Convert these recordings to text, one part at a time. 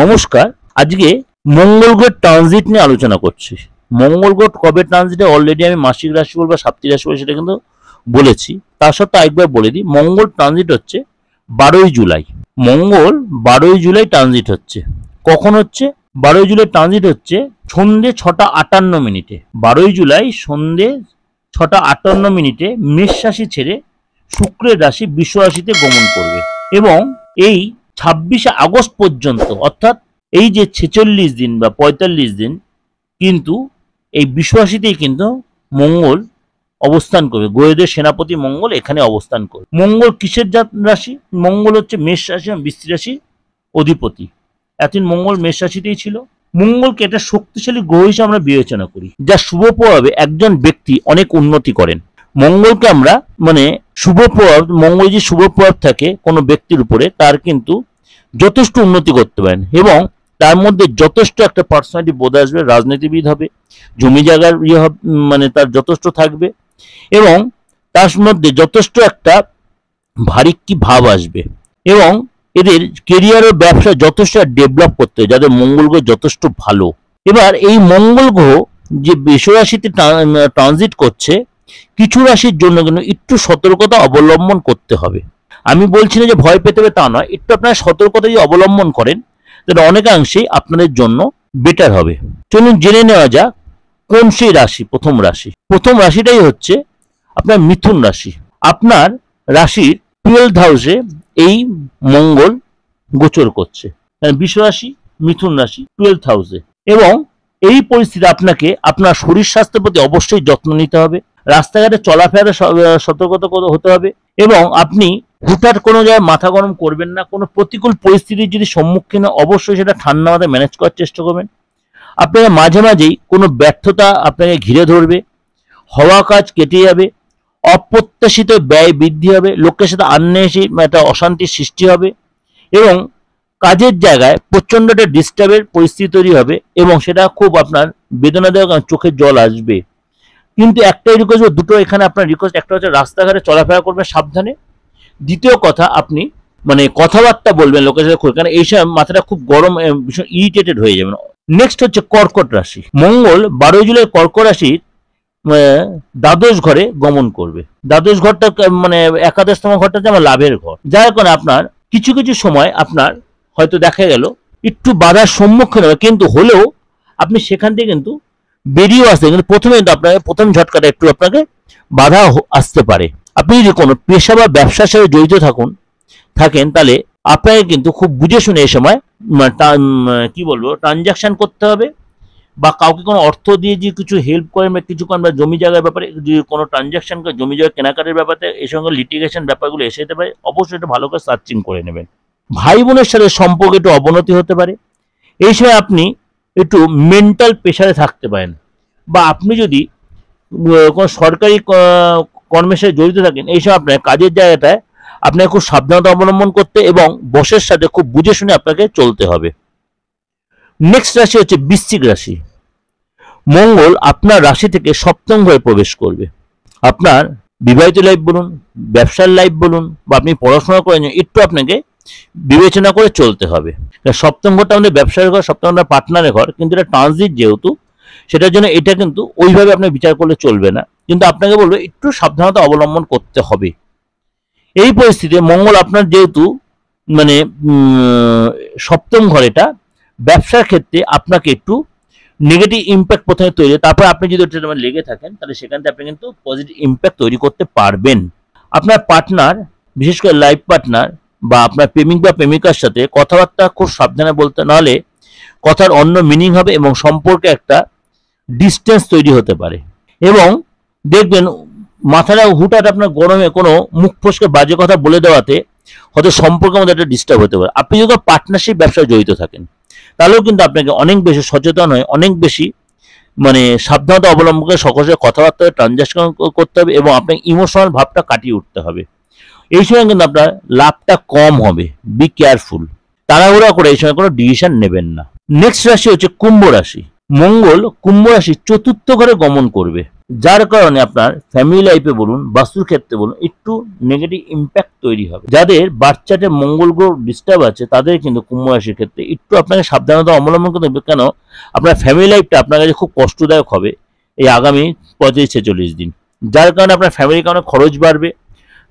নমস্কার আজকে মঙ্গল গ্রহ ট্রানজিট নিয়ে আলোচনা করছি মঙ্গল গ্রহ কবে ট্রানজিটে অলরেডি আমি মাসিক রাশি বল বা সাপ্তাহিক বল সেটা কিন্তু বলেছি তার সাথে একবার বলে দিই মঙ্গল ট্রানজিট হচ্ছে বারোই জুলাই মঙ্গল বারোই জুলাই ট্রানজিট হচ্ছে কখন হচ্ছে বারোই জুলাই ট্রানজিট হচ্ছে সন্ধ্যে ছটা আটান্ন মিনিটে বারোই জুলাই সন্ধ্যে ছটা আটান্ন মিনিটে মেষ রাশি ছেড়ে শুক্রের রাশি বিশ্ব রাশিতে গমন করবে এবং এই ছাব্বিশে আগস্ট পর্যন্ত অর্থাৎ এই যে ছেচল্লিশ দিন বা পঁয়তাল্লিশ দিন কিন্তু এই বিশ্বাসীতেই কিন্তু মঙ্গল অবস্থান করবে গোয়েদের সেনাপতি মঙ্গল এখানে অবস্থান করবে মঙ্গল কিসের জাত রাশি মঙ্গল হচ্ছে মেষ রাশি বৃষ্টি রাশি অধিপতি এতদিন মঙ্গল মেষ রাশিতেই ছিল মঙ্গলকে একটা শক্তিশালী গ্রহ হিসেবে আমরা বিবেচনা করি যা শুভ প্রভাবে একজন ব্যক্তি অনেক উন্নতি করেন মঙ্গলকে আমরা মানে শুভ প্রভাব মঙ্গল যে শুভ প্রভাব থাকে কোনো ব্যক্তির উপরে তার কিন্তু যথেষ্ট উন্নতি করতে পারেন এবং তার মধ্যে যথেষ্ট একটা পার্সোনালিটি বোধ আসবে রাজনীতিবিদ হবে জমি জায়গার ইয়ে মানে তার যথেষ্ট থাকবে এবং তার মধ্যে যথেষ্ট একটা ভারিক্কি ভাব আসবে এবং এদের কেরিয়ার ও ব্যবসা যথেষ্ট ডেভেলপ করতে হবে যাদের মঙ্গল গ্রহ যথেষ্ট ভালো এবার এই মঙ্গল গ্রহ যে রাশিতে ট্রানজিট করছে কিছু রাশির জন্য কিন্তু একটু সতর্কতা অবলম্বন করতে হবে আমি বলছি না যে ভয় পেতে হবে তা নয় একটু আপনারা সতর্কতা যদি অবলম্বন করেন তাহলে অনেকাংশেই আপনাদের জন্য বেটার হবে চলুন জেনে নেওয়া যাক কোন সেই রাশি প্রথম রাশি প্রথম রাশিটাই হচ্ছে আপনার মিথুন রাশি আপনার রাশির টুয়েলভ হাউসে এই মঙ্গল গোচর করছে বিশ্ব রাশি মিথুন রাশি টুয়েলভ হাউসে এবং এই পরিস্থিতি আপনাকে আপনার শরীর স্বাস্থ্যের প্রতি অবশ্যই যত্ন নিতে হবে রাস্তাঘাটে চলাফেরা সতর্কতা হতে হবে এবং আপনি হুটার কোনো জায়গায় মাথা গরম করবেন না কোনো প্রতিকূল পরিস্থিতির যদি সম্মুখীন অবশ্যই সেটা ঠান্ডা মাথায় ম্যানেজ করার চেষ্টা করবেন আপনারা মাঝে মাঝেই কোনো ব্যর্থতা আপনাকে ঘিরে ধরবে হওয়া কাজ কেটে যাবে অপ্রত্যাশিত ব্যয় বৃদ্ধি হবে লোকের সাথে আন্নেসি একটা অশান্তির সৃষ্টি হবে এবং কাজের জায়গায় প্রচণ্ড একটা ডিস্টার্বের পরিস্থিতি তৈরি হবে এবং সেটা খুব আপনার বেদনাদায়ক চোখের জল আসবে কিন্তু একটাই রিকোয়েস্ট দুটো এখানে আপনার রিকোয়েস্ট একটা হচ্ছে রাস্তাঘাটে চলাফেরা করবে সাবধানে দ্বিতীয় কথা আপনি মানে কথাবার্তা বলবেন লোকের সাথে কারণ এই সময় মাথাটা খুব গরম ভীষণ ইরিটেটেড হয়ে যাবেন নেক্সট হচ্ছে কর্কট রাশি মঙ্গল বারোই জুলাই কর্কট রাশির দ্বাদশ ঘরে গমন করবে দ্বাদশ ঘরটা মানে একাদশতম ঘরটা যেমন আমার লাভের ঘর যার কারণে আপনার কিছু কিছু সময় আপনার হয়তো দেখা গেল একটু বাধার সম্মুখীন হবে কিন্তু হলেও আপনি সেখান থেকে কিন্তু বেরিয়েও আসতে কিন্তু প্রথমে কিন্তু আপনাকে প্রথম ঝটকাটা একটু আপনাকে বাধা আসতে পারে আপনি যদি কোনো পেশা বা ব্যবসার সাথে জড়িত থাকুন থাকেন তাহলে আপনাকে কিন্তু খুব বুঝে শুনে এ সময় মানে কি বলবো ট্রানজাকশন করতে হবে বা কাউকে কোনো অর্থ দিয়ে যদি কিছু হেল্প করেন বা কিছু বা জমি জায়গার ব্যাপারে যদি কোনো ট্রানজাকশন জমি জায়গা কেনাকাটার ব্যাপারে এই সঙ্গে লিটিগেশন ব্যাপারগুলো এসে যেতে পারে অবশ্যই একটু ভালো করে সার্চিং করে নেবেন ভাই বোনের সাথে সম্পর্ক একটু অবনতি হতে পারে এই সময় আপনি একটু মেন্টাল প্রেশারে থাকতে পারেন বা আপনি যদি কোনো সরকারি কর্মের সাথে জড়িত থাকেন এই সব আপনার কাজের জায়গাটায় আপনাকে খুব সাবধানতা অবলম্বন করতে এবং বসের সাথে খুব বুঝে শুনে আপনাকে চলতে হবে নেক্সট রাশি হচ্ছে বৃশ্চিক রাশি মঙ্গল আপনার রাশি থেকে সপ্তম ঘরে প্রবেশ করবে আপনার বিবাহিত লাইফ বলুন ব্যবসার লাইফ বলুন বা আপনি পড়াশোনা করেন একটু আপনাকে বিবেচনা করে চলতে হবে সপ্তম ঘরটা আমাদের ব্যবসার ঘর সপ্তম ঘর পার্টনারের ঘর কিন্তু এটা ট্রানজিট যেহেতু সেটার জন্য এটা কিন্তু ওইভাবে আপনি বিচার করলে চলবে না কিন্তু আপনাকে বলবো একটু সাবধানতা অবলম্বন করতে হবে এই পরিস্থিতিতে মঙ্গল আপনার যেহেতু মানে সপ্তম ঘরেটা ব্যবসার ক্ষেত্রে আপনাকে একটু নেগেটিভ ইম্প্যাক্ট প্রথমে তৈরি তারপরে আপনি যদি ওটা মানে লেগে থাকেন তাহলে সেখান থেকে আপনি কিন্তু পজিটিভ ইম্প্যাক্ট তৈরি করতে পারবেন আপনার পার্টনার বিশেষ করে লাইফ পার্টনার বা আপনার প্রেমিক বা প্রেমিকার সাথে কথাবার্তা খুব সাবধানে বলতে নাহলে কথার অন্য মিনিং হবে এবং সম্পর্কে একটা ডিস্টেন্স তৈরি হতে পারে এবং দেখবেন মাথাটা হুটাট আপনার গরমে কোনো মুখ ফসকে বাজে কথা বলে দেওয়াতে হয়তো সম্পর্কের মধ্যে একটা ডিস্টার্ব হতে পারে আপনি যদি পার্টনারশিপ ব্যবসায় জড়িত থাকেন তাহলেও কিন্তু আপনাকে অনেক বেশি সচেতন হয় অনেক বেশি মানে সাবধানতা অবলম্বন করে সকলের সাথে কথাবার্তা ট্রানজ্যাকশন করতে হবে এবং আপনাকে ইমোশনাল ভাবটা কাটিয়ে উঠতে হবে এই সময় কিন্তু আপনার লাভটা কম হবে বি কেয়ারফুল তাড়াহুড়া করে এই সময় কোনো ডিসিশন নেবেন না নেক্সট রাশি হচ্ছে কুম্ভ রাশি মঙ্গল কুম্ভ রাশির চতুর্থ ঘরে গমন করবে যার কারণে আপনার ফ্যামিলি লাইফে বলুন বাস্তুর ক্ষেত্রে বলুন একটু নেগেটিভ ইম্প্যাক্ট তৈরি হবে যাদের বাচ্চাতে মঙ্গল গ্রহ ডিস্টার্ব আছে তাদের কিন্তু কুম্ভ রাশির ক্ষেত্রে একটু আপনাকে সাবধানতা অবলম্বন করতে হবে কেন আপনার ফ্যামিলি লাইফটা আপনার কাছে খুব কষ্টদায়ক হবে এই আগামী পঁয়ত্রিশ ছেচল্লিশ দিন যার কারণে আপনার ফ্যামিলির কারণে খরচ বাড়বে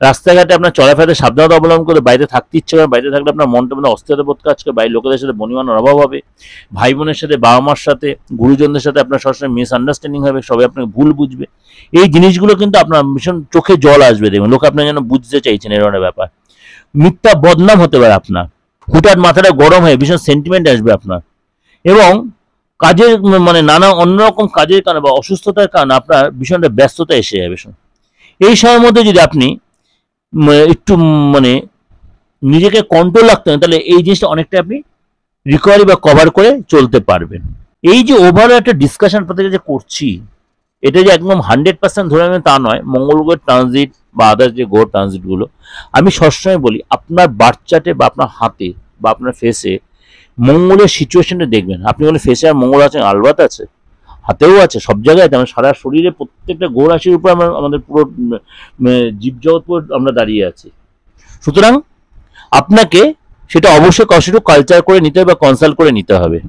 রাস্তাঘাটে আপনার চলাফেরা সাবধানতা অবলম্বন করে বাইরে থাকতে ইচ্ছে করেন বাইরে থাকলে আপনার মনটা মনে অস্থিরতা বোধ কাজ করে বাইরের লোকেদের সাথে বনিমানোর অভাব হবে ভাই বোনের সাথে বাবা মার সাথে গুরুজনদের সাথে আপনার সবসময় মিসআন্ডারস্ট্যান্ডিং হবে সবাই আপনাকে ভুল বুঝবে এই জিনিসগুলো কিন্তু আপনার ভীষণ চোখে জল আসবে দেখবেন লোক আপনার যেন বুঝতে চাইছেন এই ধরনের ব্যাপার মিথ্যা বদনাম হতে পারে আপনার হুটার মাথাটা গরম হয়ে ভীষণ সেন্টিমেন্ট আসবে আপনার এবং কাজের মানে নানা অন্যরকম কাজের কারণে বা অসুস্থতার কারণে আপনার ভীষণটা ব্যস্ততা এসে যাবে এই সময়ের মধ্যে যদি আপনি মানে একটু মানে নিজেকে কন্ট্রোল রাখতে হবে তাহলে এই জিনিসটা অনেকটা আপনি রিকভারি বা কভার করে চলতে পারবেন এই যে ওভারঅল একটা ডিসকাশন আপনাদের যে করছি এটা যে একদম হান্ড্রেড পার্সেন্ট ধরে নেবেন তা নয় মঙ্গল গ্রহ ট্রানজিট বা আদার্স যে গ্রহ ট্রানজিটগুলো আমি সবসময় বলি আপনার বাচ্চাটে বা আপনার হাতে বা আপনার ফেসে মঙ্গলের সিচুয়েশনটা দেখবেন আপনি বলে ফেসে আর মঙ্গল আছে আলবাত আছে হাতেও আছে সব জায়গায় আছে আমার সারা শরীরে প্রত্যেকটা গোড় উপর আমার আমাদের পুরো জীবজগৎ পুরো আমরা দাঁড়িয়ে আছি সুতরাং আপনাকে সেটা অবশ্যই কষ্ট কালচার করে নিতে হবে বা কনসাল্ট করে নিতে হবে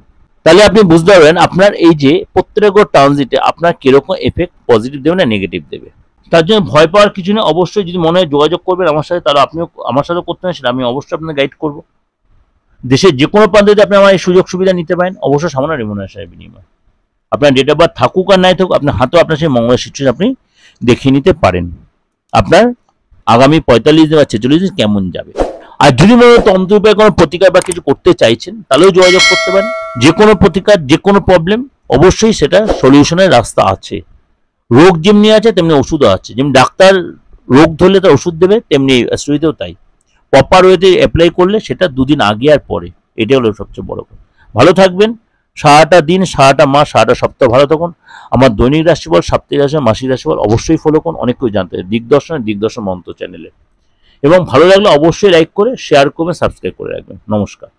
তাহলে আপনি বুঝতে পারবেন আপনার এই যে প্রত্যেক ট্রানজিটে আপনার কিরকম এফেক্ট পজিটিভ দেবে না নেগেটিভ দেবে তার জন্য ভয় পাওয়ার কিছু নেই অবশ্যই যদি মনে হয় যোগাযোগ করবেন আমার সাথে তাহলে আপনিও আমার সাথে করতে হবে সেটা আমি অবশ্যই আপনাকে গাইড করব দেশের যে কোনো প্রান্তে যদি আপনি আমার এই সুযোগ সুবিধা নিতে পারেন অবশ্যই সামান্য রেমুনারেশনের বিনিময় আপনার ডেট অফ বার্থ থাকুক আর নাই থাকুক আপনার হাতেও আপনার সেই মঙ্গল সিচুয়েশন আপনি দেখিয়ে নিতে পারেন আপনার আগামী পঁয়তাল্লিশ দিন বা ছেচল্লিশ দিন কেমন যাবে আর যদি মনে তন্ত্র উপায় কোনো প্রতিকার বা কিছু করতে চাইছেন তাহলেও যোগাযোগ করতে পারেন যে কোনো প্রতিকার যে কোনো প্রবলেম অবশ্যই সেটা সলিউশনের রাস্তা আছে রোগ যেমনি আছে তেমনি ওষুধও আছে যেমনি ডাক্তার রোগ ধরলে তার ওষুধ দেবে তেমনি অ্যাস্ট্রোইতেও তাই প্রপার ওয়েতে অ্যাপ্লাই করলে সেটা দুদিন আগে আর পরে এটাই হলো সবচেয়ে বড় কথা ভালো থাকবেন সারাটা দিন সারাটা মাস সারাটা সপ্তাহ ভালো থাকুন আমার দৈনিক রাশিফল সাপ্তাহিক রাশি মাসিক রাশিফল অবশ্যই ফলো করুন অনেক কিছু জানতে দিগদর্শনে দিগদর্শন মন্ত্র চ্যানেলে এবং ভালো লাগলে অবশ্যই লাইক করে শেয়ার করবেন সাবস্ক্রাইব করে রাখবেন নমস্কার